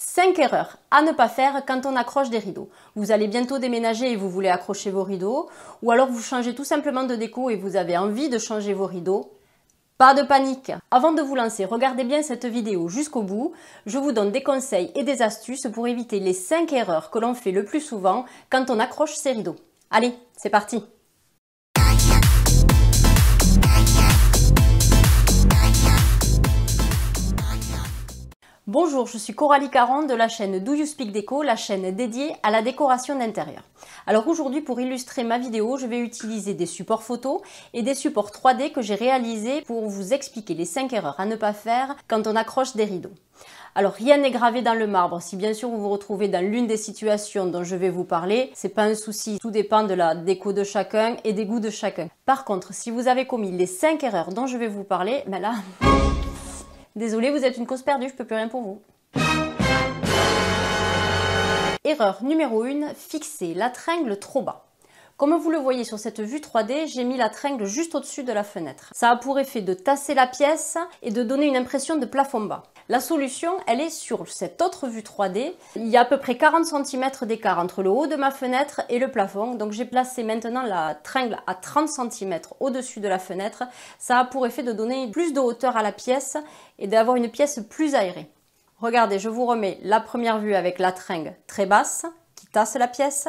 5 erreurs à ne pas faire quand on accroche des rideaux. Vous allez bientôt déménager et vous voulez accrocher vos rideaux, ou alors vous changez tout simplement de déco et vous avez envie de changer vos rideaux. Pas de panique Avant de vous lancer, regardez bien cette vidéo jusqu'au bout. Je vous donne des conseils et des astuces pour éviter les 5 erreurs que l'on fait le plus souvent quand on accroche ses rideaux. Allez, c'est parti Bonjour, je suis Coralie Caron de la chaîne Do You Speak Déco, la chaîne dédiée à la décoration d'intérieur. Alors aujourd'hui, pour illustrer ma vidéo, je vais utiliser des supports photos et des supports 3D que j'ai réalisés pour vous expliquer les 5 erreurs à ne pas faire quand on accroche des rideaux. Alors rien n'est gravé dans le marbre. Si bien sûr vous vous retrouvez dans l'une des situations dont je vais vous parler, c'est pas un souci. Tout dépend de la déco de chacun et des goûts de chacun. Par contre, si vous avez commis les 5 erreurs dont je vais vous parler, ben là... Désolé, vous êtes une cause perdue, je peux plus rien pour vous. Erreur numéro 1, fixer la tringle trop bas. Comme vous le voyez sur cette vue 3D, j'ai mis la tringle juste au-dessus de la fenêtre. Ça a pour effet de tasser la pièce et de donner une impression de plafond bas. La solution, elle est sur cette autre vue 3D. Il y a à peu près 40 cm d'écart entre le haut de ma fenêtre et le plafond. Donc j'ai placé maintenant la tringle à 30 cm au-dessus de la fenêtre. Ça a pour effet de donner plus de hauteur à la pièce et d'avoir une pièce plus aérée. Regardez, je vous remets la première vue avec la tringle très basse qui tasse la pièce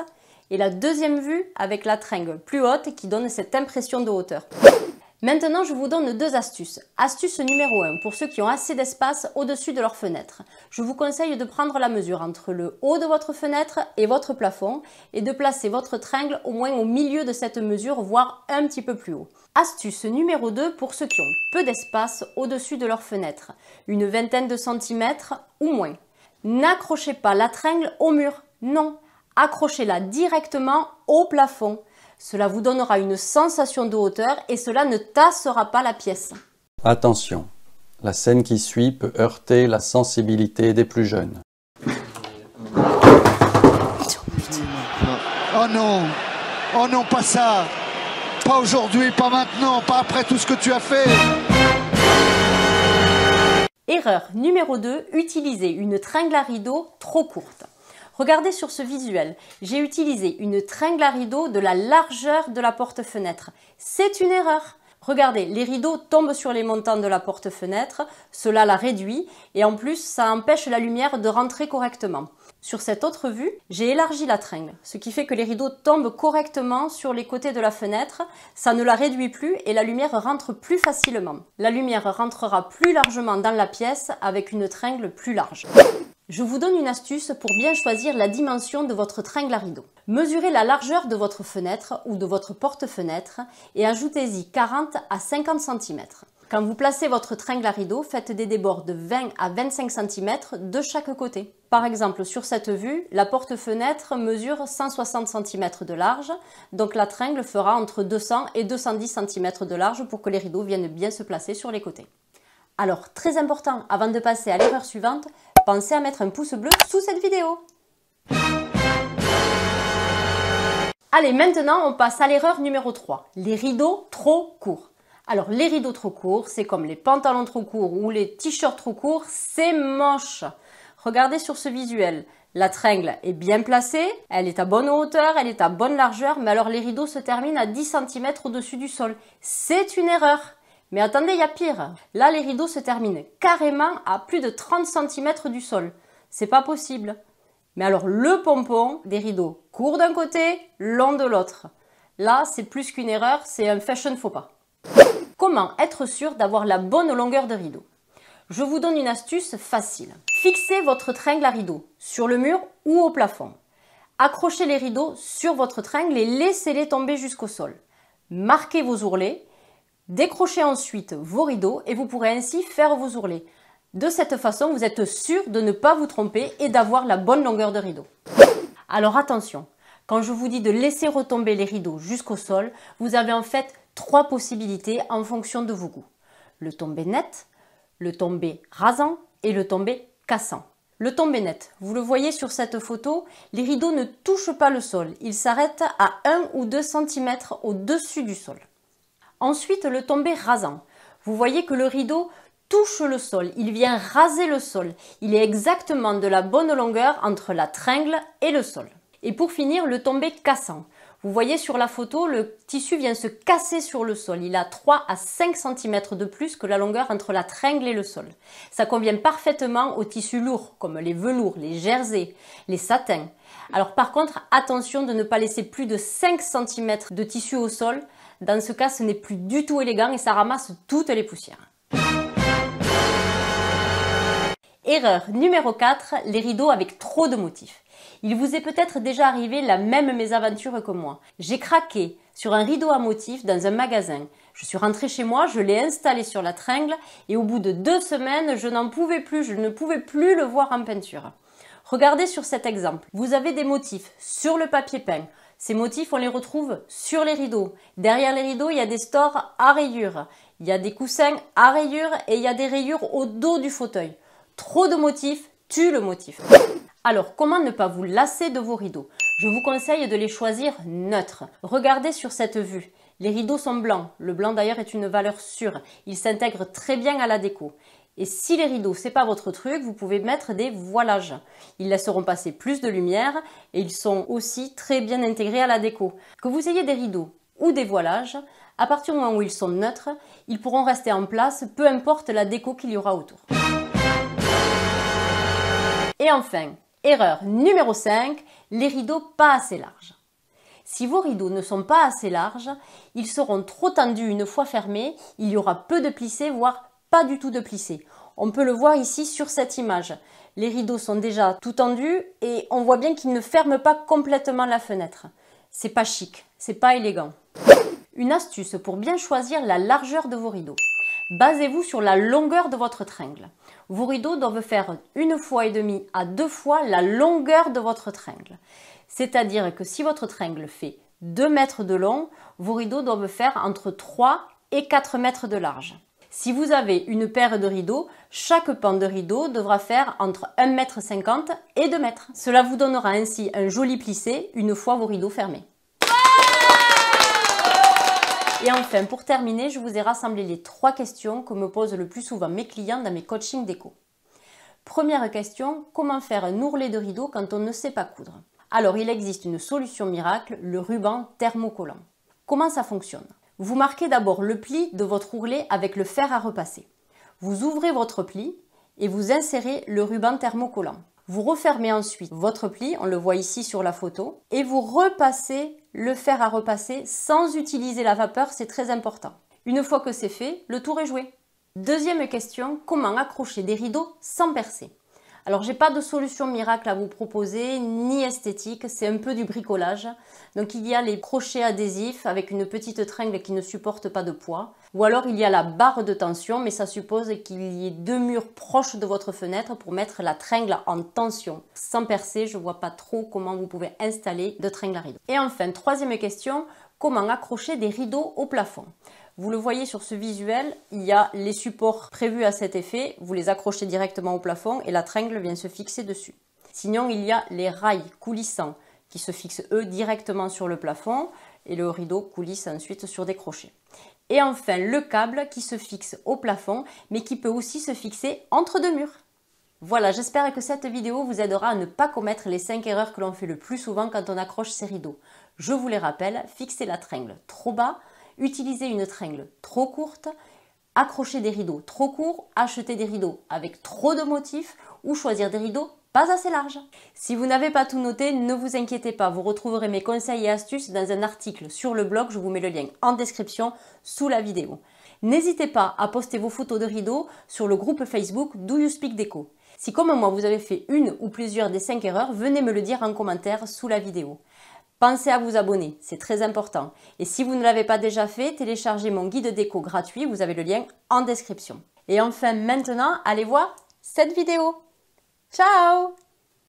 et la deuxième vue avec la tringle plus haute qui donne cette impression de hauteur. Maintenant, je vous donne deux astuces. Astuce numéro 1, pour ceux qui ont assez d'espace au-dessus de leur fenêtre. Je vous conseille de prendre la mesure entre le haut de votre fenêtre et votre plafond et de placer votre tringle au moins au milieu de cette mesure, voire un petit peu plus haut. Astuce numéro 2, pour ceux qui ont peu d'espace au-dessus de leur fenêtre, une vingtaine de centimètres ou moins. N'accrochez pas la tringle au mur, non. Accrochez-la directement au plafond. Cela vous donnera une sensation de hauteur et cela ne tassera pas la pièce. Attention, la scène qui suit peut heurter la sensibilité des plus jeunes. Oh non, oh non, pas ça. Pas aujourd'hui, pas maintenant, pas après tout ce que tu as fait. Erreur numéro 2, utiliser une tringle à rideau trop courte. Regardez sur ce visuel, j'ai utilisé une tringle à rideaux de la largeur de la porte-fenêtre. C'est une erreur. Regardez, les rideaux tombent sur les montants de la porte-fenêtre, cela la réduit et en plus ça empêche la lumière de rentrer correctement. Sur cette autre vue, j'ai élargi la tringle, ce qui fait que les rideaux tombent correctement sur les côtés de la fenêtre, ça ne la réduit plus et la lumière rentre plus facilement. La lumière rentrera plus largement dans la pièce avec une tringle plus large. Je vous donne une astuce pour bien choisir la dimension de votre tringle à rideau. Mesurez la largeur de votre fenêtre ou de votre porte-fenêtre et ajoutez-y 40 à 50 cm. Quand vous placez votre tringle à rideau, faites des débords de 20 à 25 cm de chaque côté. Par exemple, sur cette vue, la porte-fenêtre mesure 160 cm de large, donc la tringle fera entre 200 et 210 cm de large pour que les rideaux viennent bien se placer sur les côtés. Alors, très important, avant de passer à l'erreur suivante, pensez à mettre un pouce bleu sous cette vidéo. Allez, maintenant on passe à l'erreur numéro 3, les rideaux trop courts. Alors les rideaux trop courts, c'est comme les pantalons trop courts ou les t-shirts trop courts, c'est moche. Regardez sur ce visuel, la tringle est bien placée, elle est à bonne hauteur, elle est à bonne largeur, mais alors les rideaux se terminent à 10 cm au-dessus du sol. C'est une erreur. Mais attendez, il y a pire. Là, les rideaux se terminent carrément à plus de 30 cm du sol. C'est pas possible. Mais alors, le pompon des rideaux, court d'un côté, long de l'autre. Là, c'est plus qu'une erreur, c'est un fashion faux pas. Comment être sûr d'avoir la bonne longueur de rideau Je vous donne une astuce facile. Fixez votre tringle à rideau sur le mur ou au plafond. Accrochez les rideaux sur votre tringle et laissez-les tomber jusqu'au sol. Marquez vos ourlets Décrochez ensuite vos rideaux et vous pourrez ainsi faire vos ourlets. De cette façon, vous êtes sûr de ne pas vous tromper et d'avoir la bonne longueur de rideau. Alors attention, quand je vous dis de laisser retomber les rideaux jusqu'au sol, vous avez en fait trois possibilités en fonction de vos goûts. Le tombé net, le tombé rasant et le tombé cassant. Le tombé net, vous le voyez sur cette photo, les rideaux ne touchent pas le sol, ils s'arrêtent à 1 ou 2 cm au-dessus du sol. Ensuite, le tombé rasant. Vous voyez que le rideau touche le sol, il vient raser le sol. Il est exactement de la bonne longueur entre la tringle et le sol. Et pour finir, le tombé cassant. Vous voyez sur la photo, le tissu vient se casser sur le sol. Il a 3 à 5 cm de plus que la longueur entre la tringle et le sol. Ça convient parfaitement aux tissus lourds, comme les velours, les jerseys, les satins. Alors par contre, attention de ne pas laisser plus de 5 cm de tissu au sol. Dans ce cas, ce n'est plus du tout élégant et ça ramasse toutes les poussières. Erreur numéro 4, les rideaux avec trop de motifs. Il vous est peut-être déjà arrivé la même mésaventure que moi. J'ai craqué sur un rideau à motifs dans un magasin. Je suis rentrée chez moi, je l'ai installé sur la tringle et au bout de deux semaines, je n'en pouvais plus, je ne pouvais plus le voir en peinture. Regardez sur cet exemple. Vous avez des motifs sur le papier peint. Ces motifs, on les retrouve sur les rideaux. Derrière les rideaux, il y a des stores à rayures. Il y a des coussins à rayures et il y a des rayures au dos du fauteuil. Trop de motifs tue le motif. Alors comment ne pas vous lasser de vos rideaux Je vous conseille de les choisir neutres. Regardez sur cette vue. Les rideaux sont blancs. Le blanc d'ailleurs est une valeur sûre. Il s'intègrent très bien à la déco. Et si les rideaux, c'est pas votre truc, vous pouvez mettre des voilages. Ils laisseront passer plus de lumière et ils sont aussi très bien intégrés à la déco. Que vous ayez des rideaux ou des voilages, à partir du moment où ils sont neutres, ils pourront rester en place, peu importe la déco qu'il y aura autour. Et enfin, Erreur numéro 5, les rideaux pas assez larges. Si vos rideaux ne sont pas assez larges, ils seront trop tendus une fois fermés, il y aura peu de plissés, voire pas du tout de plissés. On peut le voir ici sur cette image. Les rideaux sont déjà tout tendus et on voit bien qu'ils ne ferment pas complètement la fenêtre. C'est pas chic, c'est pas élégant. Une astuce pour bien choisir la largeur de vos rideaux. Basez-vous sur la longueur de votre tringle. Vos rideaux doivent faire une fois et demie à deux fois la longueur de votre tringle. C'est-à-dire que si votre tringle fait 2 mètres de long, vos rideaux doivent faire entre 3 et 4 mètres de large. Si vous avez une paire de rideaux, chaque pan de rideau devra faire entre 1,50 m et 2 mètres. Cela vous donnera ainsi un joli plissé une fois vos rideaux fermés. Et enfin, pour terminer, je vous ai rassemblé les trois questions que me posent le plus souvent mes clients dans mes coachings déco. Première question, comment faire un ourlet de rideau quand on ne sait pas coudre Alors, il existe une solution miracle, le ruban thermocollant. Comment ça fonctionne Vous marquez d'abord le pli de votre ourlet avec le fer à repasser. Vous ouvrez votre pli et vous insérez le ruban thermocollant. Vous refermez ensuite votre pli, on le voit ici sur la photo, et vous repassez le fer à repasser sans utiliser la vapeur, c'est très important. Une fois que c'est fait, le tour est joué. Deuxième question, comment accrocher des rideaux sans percer alors j'ai pas de solution miracle à vous proposer, ni esthétique, c'est un peu du bricolage. Donc il y a les crochets adhésifs avec une petite tringle qui ne supporte pas de poids. Ou alors il y a la barre de tension, mais ça suppose qu'il y ait deux murs proches de votre fenêtre pour mettre la tringle en tension. Sans percer, je vois pas trop comment vous pouvez installer de tringle à rideau. Et enfin, troisième question, comment accrocher des rideaux au plafond vous le voyez sur ce visuel, il y a les supports prévus à cet effet, vous les accrochez directement au plafond et la tringle vient se fixer dessus. Sinon, il y a les rails coulissants qui se fixent eux directement sur le plafond et le rideau coulisse ensuite sur des crochets. Et enfin, le câble qui se fixe au plafond mais qui peut aussi se fixer entre deux murs. Voilà, j'espère que cette vidéo vous aidera à ne pas commettre les 5 erreurs que l'on fait le plus souvent quand on accroche ses rideaux. Je vous les rappelle, fixer la tringle trop bas, utiliser une tringle trop courte, accrocher des rideaux trop courts, acheter des rideaux avec trop de motifs ou choisir des rideaux pas assez larges. Si vous n'avez pas tout noté, ne vous inquiétez pas, vous retrouverez mes conseils et astuces dans un article sur le blog, je vous mets le lien en description sous la vidéo. N'hésitez pas à poster vos photos de rideaux sur le groupe Facebook Do You Speak Déco. Si comme moi vous avez fait une ou plusieurs des 5 erreurs, venez me le dire en commentaire sous la vidéo. Pensez à vous abonner, c'est très important. Et si vous ne l'avez pas déjà fait, téléchargez mon guide déco gratuit, vous avez le lien en description. Et enfin maintenant, allez voir cette vidéo. Ciao